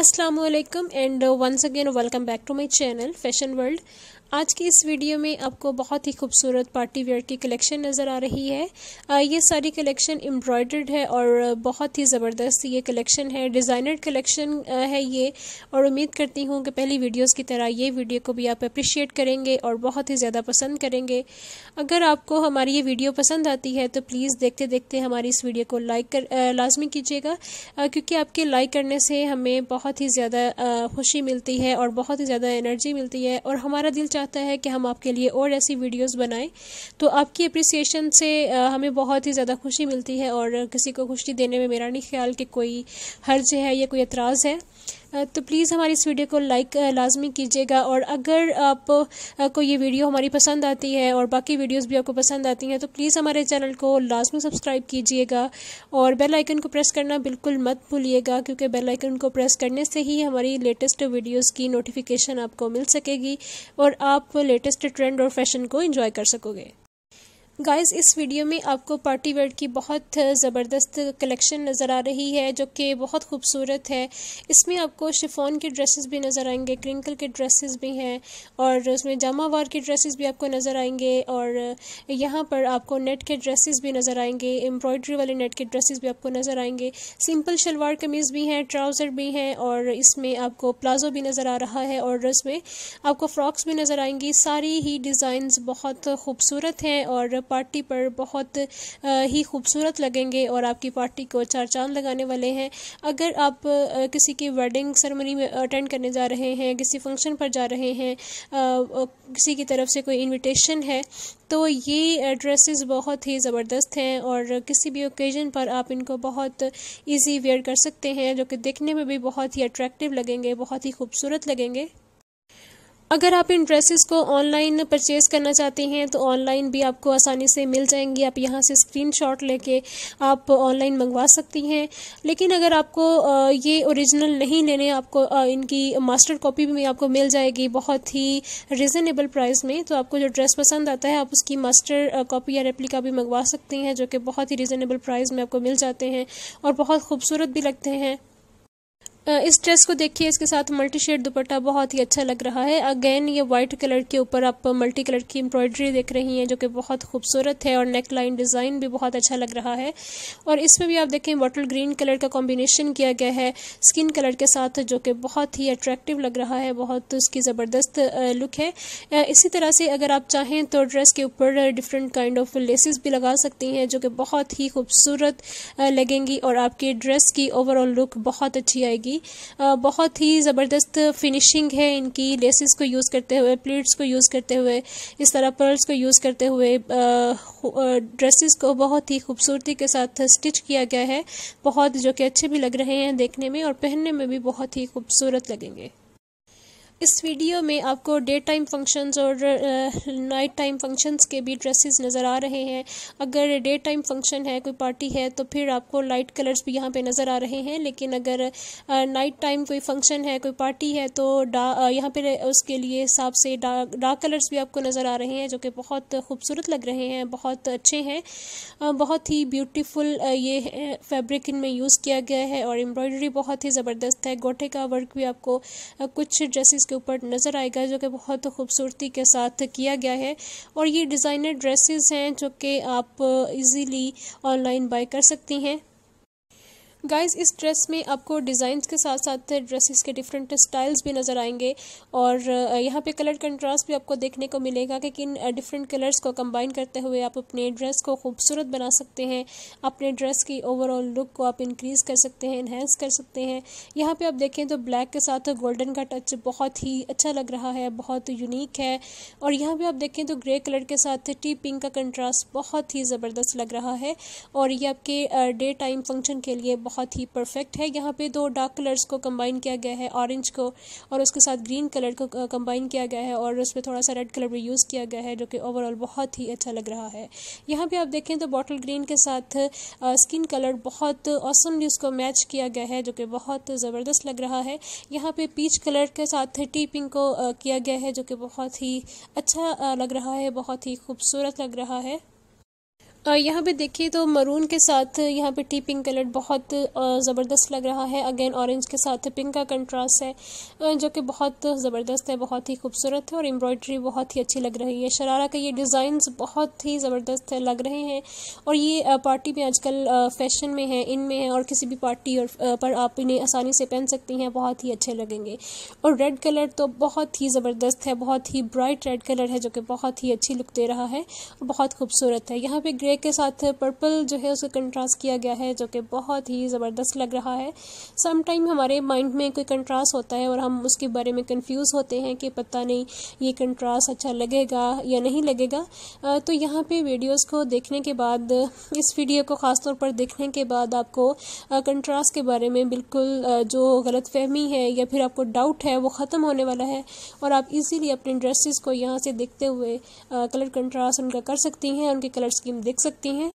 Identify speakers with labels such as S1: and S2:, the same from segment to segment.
S1: Assalamualaikum and uh, once again welcome back to my channel Fashion World. आज की इस video में आपको बहुत ही खूबसूरत पार्टी वेयर की कलेक्शन नज़र आ रही है आ, ये सारी कलेक्शन एम्ब्रॉयडर्ड है और बहुत ही ज़बरदस्त ये कलेक्शन है डिज़ाइनर कलेक्शन है ये और उम्मीद करती हूँ कि पहली वीडियोस की तरह ये वीडियो को भी आप अप्रिशिएट करेंगे और बहुत ही ज़्यादा पसंद करेंगे अगर आपको हमारी ये वीडियो पसंद आती है तो प्लीज़ देखते देखते हमारी इस वीडियो को लाइक कर लाजमी कीजिएगा क्योंकि आपके लाइक करने से हमें बहुत ही ज़्यादा खुशी मिलती है और बहुत ही ज़्यादा एनर्जी मिलती है और हमारा दिल चाहता है कि हम आपके लिए और ऐसी वीडियोस बनाएं तो आपकी अप्रिसिएशन से हमें बहुत ही ज़्यादा खुशी मिलती है और किसी को खुशी देने में मेरा नहीं ख्याल कि कोई हर्ज है या कोई एतराज़ है तो प्लीज़ हमारी इस वीडियो को लाइक लाजमी कीजिएगा और अगर आप ये वीडियो हमारी पसंद आती है और बाकी वीडियोस भी आपको पसंद आती हैं तो प्लीज़ हमारे चैनल को लाजमी सब्सक्राइब कीजिएगा और बेल आइकन को प्रेस करना बिल्कुल मत भूलिएगा क्योंकि बेल आइकन को प्रेस करने से ही हमारी लेटेस्ट वीडियोज़ की नोटिफिकेशन आपको मिल सकेगी और आप लेटेस्ट ट्रेंड और फैशन को इन्जॉय कर सकोगे गाइस इस वीडियो में आपको पार्टी वेयर की बहुत ज़बरदस्त कलेक्शन नज़र आ रही है जो कि बहुत खूबसूरत है इसमें आपको शिफॉन के ड्रेसेस भी नज़र आएंगे क्रिंकल के ड्रेसेस भी हैं और उसमें जामावार के ड्रेसेस भी आपको नज़र आएंगे और यहाँ पर आपको नेट के ड्रेसेस भी नज़र आएंगे एम्ब्रॉयडरी वाले नेट के ड्रेसेज भी आपको नज़र आएंगे सिंपल शलवार कमीज़ भी हैं ट्राउज़र भी हैं और इसमें आपको प्लाजो भी नज़र आ रहा है और उसमें आपको फ्रॉक्स भी नज़र आएंगी सारी ही डिज़ाइन बहुत खूबसूरत हैं और पार्टी पर बहुत ही खूबसूरत लगेंगे और आपकी पार्टी को चार चांद लगाने वाले हैं अगर आप किसी की वेडिंग सेरेमनी में अटेंड करने जा रहे हैं किसी फंक्शन पर जा रहे हैं किसी की तरफ से कोई इनविटेशन है तो ये ड्रेसेस बहुत ही ज़बरदस्त हैं और किसी भी ओकेज़न पर आप इनको बहुत इजी वेयर कर सकते हैं जो कि देखने में भी बहुत ही अट्रैक्टिव लगेंगे बहुत ही खूबसूरत लगेंगे अगर आप इन ड्रेसेस को ऑनलाइन परचेज करना चाहते हैं तो ऑनलाइन भी आपको आसानी से मिल जाएंगी आप यहाँ से स्क्रीनशॉट लेके आप ऑनलाइन मंगवा सकती हैं लेकिन अगर आपको ये ओरिजिनल नहीं लेने आपको इनकी मास्टर कॉपी भी आपको मिल जाएगी बहुत ही रिजनेबल प्राइस में तो आपको जो ड्रेस पसंद आता है आप उसकी मास्टर कॉपी या रेप्लिका भी मंगवा सकती हैं जो कि बहुत ही रिजनेबल प्राइस में आपको मिल जाते हैं और बहुत खूबसूरत भी लगते हैं इस ड्रेस को देखिए इसके साथ मल्टी शेड दुपट्टा बहुत ही अच्छा लग रहा है अगेन ये व्हाइट कलर के ऊपर आप मल्टी कलर की एम्ब्रॉयडरी देख रही हैं जो कि बहुत खूबसूरत है और नेक लाइन डिज़ाइन भी बहुत अच्छा लग रहा है और इसमें भी आप देखें बॉटल ग्रीन कलर का कॉम्बिनेशन किया गया है स्किन कलर के साथ जो कि बहुत ही अट्रैक्टिव लग रहा है बहुत उसकी ज़बरदस्त लुक है इसी तरह से अगर आप चाहें तो ड्रेस के ऊपर डिफरेंट काइंड ऑफ लेसेस भी लगा सकती हैं जो कि बहुत ही खूबसूरत लगेंगी और आपके ड्रेस की ओवरऑल लुक बहुत अच्छी आएगी की बहुत ही ज़बरदस्त फिनिशिंग है इनकी लेसिस को यूज़ करते हुए प्लेट्स को यूज़ करते हुए इस तरह पर्ल्स को यूज़ करते हुए ड्रेसेस को बहुत ही खूबसूरती के साथ स्टिच किया गया है बहुत जो कि अच्छे भी लग रहे हैं देखने में और पहनने में भी बहुत ही खूबसूरत लगेंगे इस वीडियो में आपको डे टाइम फंक्शंस और नाइट टाइम फंक्शंस के भी ड्रेसेस नज़र आ रहे हैं अगर डे टाइम फंक्शन है कोई पार्टी है तो फिर आपको लाइट कलर्स भी यहाँ पे नज़र आ रहे हैं लेकिन अगर नाइट uh, टाइम कोई फंक्शन है कोई पार्टी है तो डा uh, यहाँ पर उसके लिए हिसाब से डार्क डार्क कलर्स भी आपको नज़र आ रहे हैं जो कि बहुत खूबसूरत लग रहे हैं बहुत अच्छे हैं बहुत ही ब्यूटीफुल uh, ये फैब्रिक इनमें यूज़ किया गया है और एम्ब्रॉयडरी बहुत ही ज़बरदस्त है गोटे का वर्क भी आपको कुछ ड्रेसेस उसके ऊपर नज़र आएगा जो कि बहुत खूबसूरती के साथ किया गया है और ये डिज़ाइनर ड्रेसेस हैं जो कि आप इजीली ऑनलाइन बाय कर सकती हैं गाइस इस ड्रेस में आपको डिज़ाइंस के साथ साथ ड्रेसेस के डिफरेंट स्टाइल्स भी नज़र आएंगे और यहाँ पे कलर कंट्रास्ट भी आपको देखने को मिलेगा कि किन डिफरेंट कलर्स को कंबाइन करते हुए आप अपने ड्रेस को खूबसूरत बना सकते हैं अपने ड्रेस की ओवरऑल लुक को आप इंक्रीज़ कर सकते हैं इन्हेंस कर सकते हैं यहाँ पर आप देखें तो ब्लैक के साथ गोल्डन का टच बहुत ही अच्छा लग रहा है बहुत यूनिक है और यहाँ पर आप देखें तो ग्रे कलर के साथ टी पिंक का कंट्रास्ट बहुत ही ज़बरदस्त लग रहा है और ये आपके डे टाइम फंक्शन के लिए बहुत बहुत ही परफेक्ट है यहाँ पे दो डार्क कलर्स को कंबाइन किया गया है ऑरेंज को और उसके साथ ग्रीन कलर को कंबाइन किया गया है और उसमें थोड़ा सा रेड कलर भी यूज़ किया गया है जो कि ओवरऑल बहुत ही अच्छा लग रहा है यहाँ पर आप देखें तो बॉटल ग्रीन के साथ स्किन कलर बहुत औसमली उसको मैच किया गया है जो कि बहुत ज़बरदस्त लग रहा है यहाँ पे पीच कलर के साथ टी पिंक को किया गया है जो कि बहुत ही अच्छा लग रहा है बहुत ही खूबसूरत लग रहा है यहाँ पे देखिए तो मरून के साथ यहाँ पे टी पिंक कलर बहुत ज़बरदस्त लग रहा है अगेन ऑरेंज के साथ पिंक का कंट्रास्ट है जो कि बहुत ज़बरदस्त है बहुत ही खूबसूरत है और एम्ब्रॉयडरी बहुत ही अच्छी लग रही है शरारा के ये डिज़ाइंस बहुत ही ज़बरदस्त लग रहे हैं और ये पार्टी में आजकल फैशन में है इन में है और किसी भी पार्टी और पर आप इन्हें आसानी से पहन सकती हैं बहुत ही अच्छे लगेंगे और रेड कलर तो बहुत ही ज़बरदस्त है बहुत ही ब्राइट रेड कलर है जो कि बहुत ही अच्छी लुक दे रहा है और बहुत खूबसूरत है यहाँ पे ग्रे के साथ पर्पल जो है उसे कंट्रास्ट किया गया है जो कि बहुत ही ज़बरदस्त लग रहा है समटाइम हमारे माइंड में कोई कंट्रास्ट होता है और हम उसके बारे में कंफ्यूज होते हैं कि पता नहीं ये कंट्रास्ट अच्छा लगेगा या नहीं लगेगा तो यहाँ पे वीडियोस को देखने के बाद इस वीडियो को ख़ासतौर पर देखने के बाद आपको कंट्रास्ट के बारे में बिल्कुल जो गलत फहमी है या फिर आपको डाउट है वो ख़त्म होने वाला है और आप इजीली अपने ड्रेसेस को यहाँ से देखते हुए कलर कंट्रास्ट उनका कर सकती हैं उनके कलर स्कीम देख सकती हैं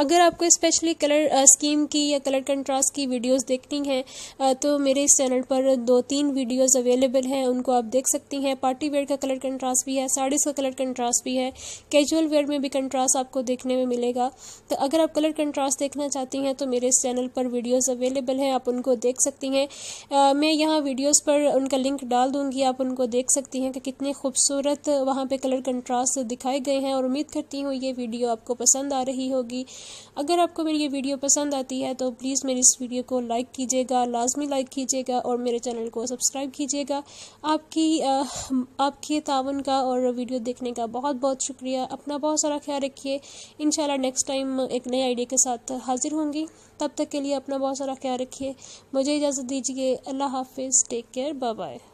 S1: अगर आपको स्पेशली कलर स्कीम की या कलर कंट्रास्ट की वीडियोस देखनी हैं uh, तो मेरे इस चैनल पर दो तीन वीडियोस अवेलेबल हैं उनको आप देख सकती हैं पार्टी वेयर का कलर कंट्रास्ट भी है साड़ीज़ का कलर कंट्रास्ट भी है कैजुअल वेयर में भी कंट्रास्ट आपको देखने में मिलेगा तो अगर आप कलर कंट्रास्ट देखना चाहती हैं तो मेरे इस चैनल पर वीडियोज़ अवेलेबल हैं आप उनको देख सकती हैं uh, मैं यहाँ वीडियोज़ पर उनका लिंक डाल दूँगी आप उनको देख सकती हैं कि कितने खूबसूरत वहाँ पर कलर कंट्रास्ट दिखाए गए हैं और उम्मीद करती हूँ ये वीडियो आपको पसंद आ रही होगी होगी अगर आपको मेरी ये वीडियो पसंद आती है तो प्लीज़ मेरी इस वीडियो को लाइक कीजिएगा लाजमी लाइक कीजिएगा और मेरे चैनल को सब्सक्राइब कीजिएगा आपकी आपके तावन का और वीडियो देखने का बहुत बहुत शुक्रिया अपना बहुत सारा ख्याल रखिए इन नेक्स्ट टाइम एक नए आइडिया के साथ हाजिर होंगी तब तक के लिए अपना बहुत सारा ख्याल रखिए मुझे इजाज़त दीजिए अल्लाह हाफिज़ टेक केयर बाय बाय